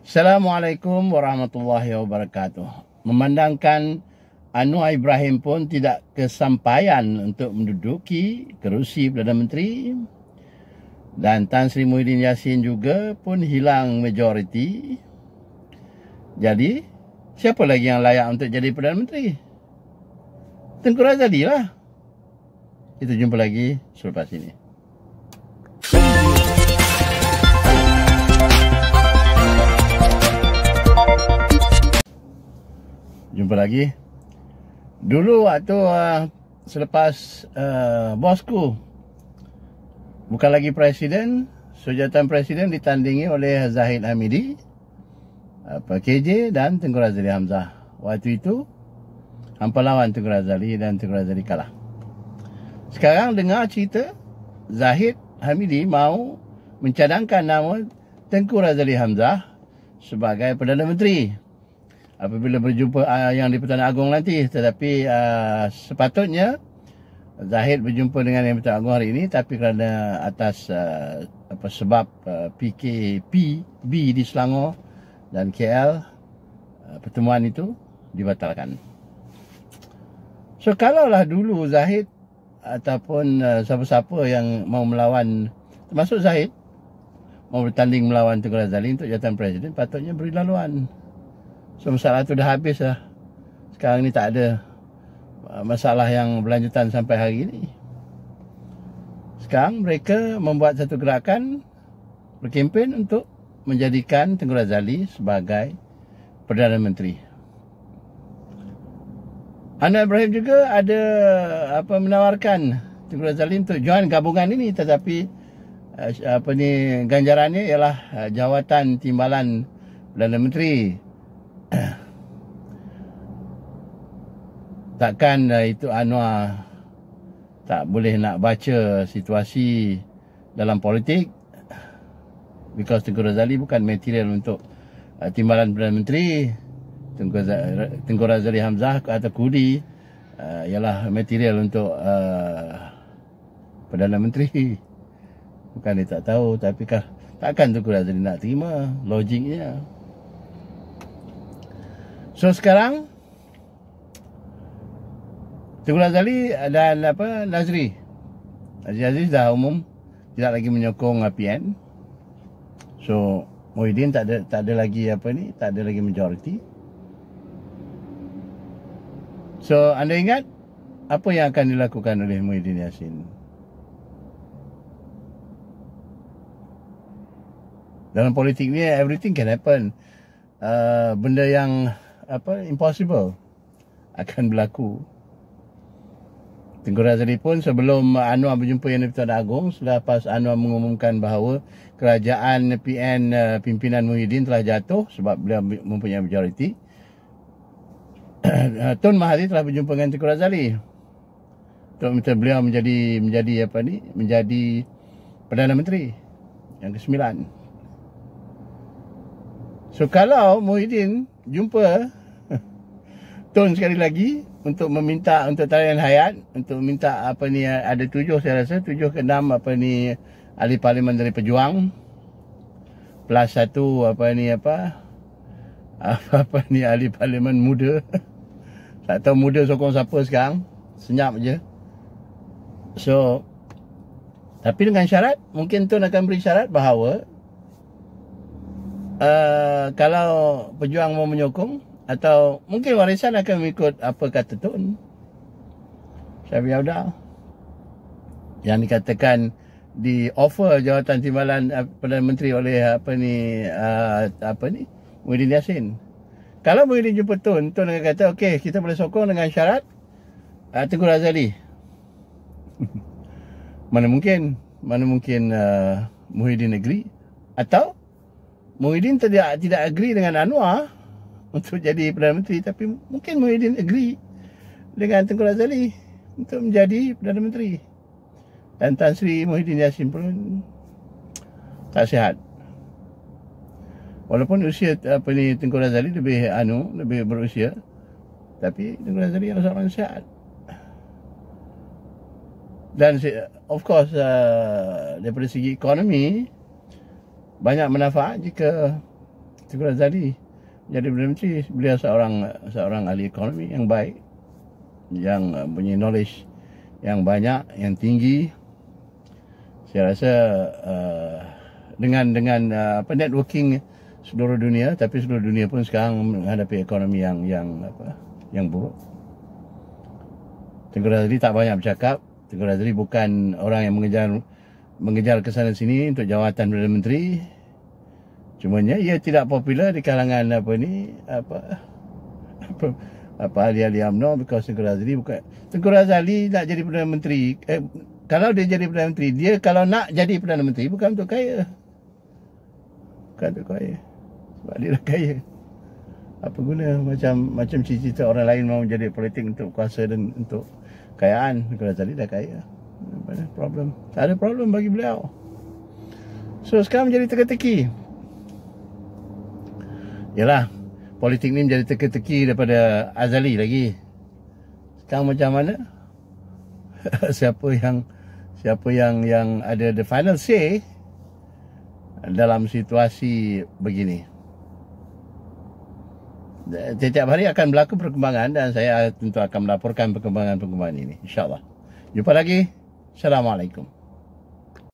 Assalamualaikum warahmatullahi wabarakatuh. Memandangkan Anwar Ibrahim pun tidak kesampaian untuk menduduki kerusi Perdana Menteri dan Tan Sri Muhyiddin Yassin juga pun hilang majoriti. Jadi, siapa lagi yang layak untuk jadi Perdana Menteri? Tengku Razali lah. Kita jumpa lagi selepas ini. jumpa lagi. Dulu waktu uh, selepas uh, bosku bukan lagi presiden, sejatan presiden ditandingi oleh Zahid Hamidi, apa KJ dan Tengku Razali Hamzah. Waktu itu, hampa lawan Tengku Razali dan Tengku Razali kalah. Sekarang dengar cerita Zahid Hamidi mau mencadangkan nama Tengku Razali Hamzah sebagai Perdana Menteri apabila berjumpa uh, yang di Pertuan Agong nanti tetapi uh, sepatutnya Zahid berjumpa dengan yang Pertuan Agong hari ini tapi kerana atas uh, apa sebab uh, PKP B di Selangor dan KL uh, pertemuan itu dibatalkan. So kalaulah dulu Zahid ataupun uh, siapa-siapa yang mau melawan termasuk Zahid mau bertanding melawan Tengku Razali untuk jawatan presiden patutnya beri laluan. Semasalah tu dah habis lah Sekarang ni tak ada uh, Masalah yang berlanjutan sampai hari ni Sekarang mereka membuat satu gerakan Berkempen untuk Menjadikan Tengku Razali sebagai Perdana Menteri Anwar Ibrahim juga ada apa menawarkan Tengku Razali untuk join gabungan ini tetapi uh, apa ni ganjarannya ialah uh, jawatan timbalan Perdana Menteri. Eh. takkan eh, itu Anwar tak boleh nak baca situasi dalam politik because Tengku Razali bukan material untuk uh, timbalan Perdana Menteri Tengku, Tengku Razali Hamzah atau Kudi uh, ialah material untuk uh, Perdana Menteri bukan dia tak tahu tapi kah, takkan Tengku Razali nak terima logiknya. So sekarang Teguh Razali dan apa Nazri Haji Aziz dah umum tidak lagi menyokong APN. So Muhyiddin tak ada tak ada lagi apa ni, tak ada lagi majoriti. So anda ingat apa yang akan dilakukan oleh Muhyiddin Yassin? Dalam politik ni everything can happen. Uh, benda yang apa impossible akan berlaku. Tengku Razali pun sebelum Anwar berjumpa yang Pertuan Agong pas Anwar mengumumkan bahawa kerajaan PN eh, pimpinan Muhyiddin telah jatuh sebab beliau mempunyai majoriti. Eh, Tun Mahathir telah berjumpa dengan Tengku Razali. Untuk minta beliau menjadi menjadi apa ni? Menjadi Perdana Menteri yang ke-9. So kalau Muhyiddin jumpa tone sekali lagi untuk meminta untuk talian hayat untuk minta apa ni ada tujuh saya rasa tujuh ke enam apa ni ahli parlimen dari pejuang plus satu apa ni apa apa, apa ni ahli parlimen muda tak tahu muda sokong siapa sekarang senyap je so tapi dengan syarat mungkin tuan akan beri syarat bahawa uh, kalau pejuang mau menyokong atau mungkin warisan akan mengikut apa kata Tun Syafiq Yaudah yang dikatakan di offer jawatan timbalan eh, Perdana Menteri oleh apa ni uh, apa ni Muhyiddin Yassin kalau Muhyiddin jumpa Tun Tun akan kata ok kita boleh sokong dengan syarat uh, eh, Tengku Razali mana mungkin mana mungkin uh, Muhyiddin negeri atau Muhyiddin tidak tidak agree dengan Anwar untuk jadi Perdana Menteri tapi mungkin Muhyiddin agree dengan Tengku Razali untuk menjadi Perdana Menteri dan Tan Sri Muhyiddin Yassin pun tak sihat walaupun usia apa ni Tengku Razali lebih anu lebih berusia tapi Tengku Razali adalah seorang sihat dan of course uh, daripada segi ekonomi banyak manfaat jika Tengku Razali Razali jadi Perdana Menteri beliau seorang seorang ahli ekonomi yang baik yang uh, punya knowledge yang banyak yang tinggi saya rasa uh, dengan dengan uh, apa networking seluruh dunia tapi seluruh dunia pun sekarang menghadapi ekonomi yang yang apa yang buruk Tengku Razli tak banyak bercakap Tengku Razli bukan orang yang mengejar mengejar ke sana sini untuk jawatan Perdana Menteri Cuma ni ia tidak popular di kalangan apa ni apa apa apa ahli ahli UMNO because Tengku Razali bukan Tengku Razali nak jadi Perdana Menteri eh, kalau dia jadi Perdana Menteri dia kalau nak jadi Perdana Menteri bukan untuk kaya bukan untuk kaya Bukan dia dah kaya apa guna macam macam cerita orang lain mau jadi politik untuk kuasa dan untuk kayaan. Tengku Razali dah kaya Ada problem tak ada problem bagi beliau so sekarang jadi teka-teki Yalah Politik ni menjadi teki teki daripada Azali lagi Sekarang macam mana Siapa yang Siapa yang yang ada the final say Dalam situasi begini Setiap hari akan berlaku perkembangan Dan saya tentu akan melaporkan perkembangan-perkembangan ini InsyaAllah Jumpa lagi Assalamualaikum